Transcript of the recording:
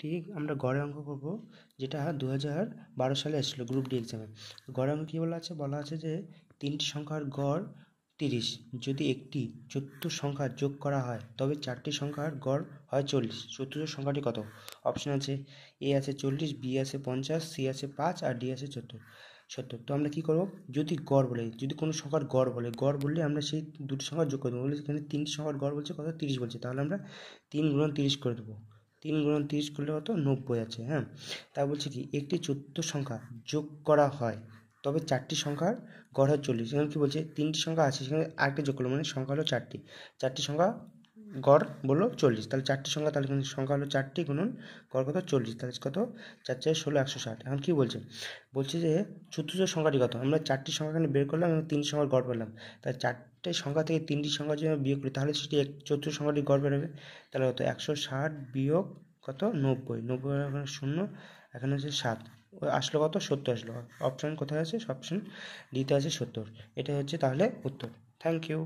একটি আমরা গড়ে অঙ্ক করব যেটা দু বারো সালে এসেছিলো গ্রুপ ডি এক্সামে গড়ে অঙ্ক কী বলা আছে বলা আছে যে তিনটি সংখ্যার গড় তিরিশ যদি একটি চতুর্থ সংখ্যা যোগ করা হয় তবে চারটি সংখ্যার গড় হয় চল্লিশ চতুর্থ সংখ্যাটি কত অপশন আছে এ আছে চল্লিশ বি আছে পঞ্চাশ সি আছে পাঁচ আর ডি আছে চতুর্থ সত্তর তো আমরা কী করব যদি গড় বলে যদি কোনো সংখ্যার গড় বলে গড় বললে আমরা সেই দুটি সংখ্যা যোগ করে দেবো বলে সেখানে তিনটি সংখ্যার গড় বলছে কত তিরিশ বলছে তাহলে আমরা তিন গুণ তিরিশ করে দেবো তিন গুণ তিরিশ করলে কত নব্বই আছে হ্যাঁ তা বলছে কি একটি চতুর্থ সংখ্যা যোগ করা হয় তবে চারটি সংখ্যার গড় হয় চল্লিশ এখানে কী বলছে তিনটি সংখ্যা আছে সেখানে আরেকটা যোগ করলো মানে সংখ্যা হলো চারটি চারটি সংখ্যা গড় বললো চল্লিশ তাহলে চারটি সংখ্যা তাহলে সংখ্যা হলো চারটি গুণন গড় কত চল্লিশ তাহলে কত চার চার ষোলো একশো ষাট এখন কী বলছে বলছে যে চতুর্থ সংখ্যাটি কত আমরা চারটি সংখ্যা এখানে বের করলাম এবং তিনটি সংখ্যার গড় পেলাম তাহলে চারটে সংখ্যা থেকে তিনটি সংখ্যা যদি বিয়োগ করি তাহলে সেটি এক চতুর্থ সংখ্যাটি গড় বেরোবে তাহলে কত একশো ষাট বিয়োগ কত নব্বই নব্বই এখানে শূন্য এখানে হচ্ছে সাত আসলো কত সত্তর আসলো অপশন কোথায় আছে অপশান ডিতে আছে সত্তর এটা হচ্ছে তাহলে উত্তর থ্যাংক ইউ